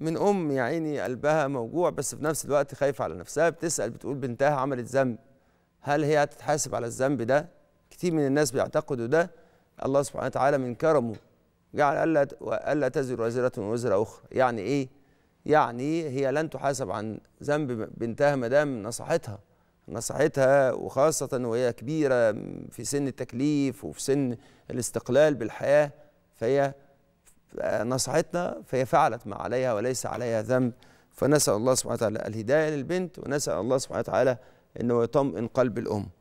من ام يا عيني قلبها موجوع بس في نفس الوقت خايفه على نفسها بتسال بتقول بنتها عملت ذنب هل هي هتتحاسب على الذنب ده كتير من الناس بيعتقدوا ده الله سبحانه وتعالى من كرمه جعل الا الا تزر وازره وزر اخرى يعني ايه يعني هي لن تحاسب عن ذنب بنتها ما دام نصحتها نصحتها وخاصه وهي كبيره في سن التكليف وفي سن الاستقلال بالحياه فهي نصحتنا فهي فعلت ما عليها وليس عليها ذنب فنسأل الله سبحانه وتعالى الهداية للبنت ونسأل الله سبحانه وتعالى أنه يطمئن قلب الأم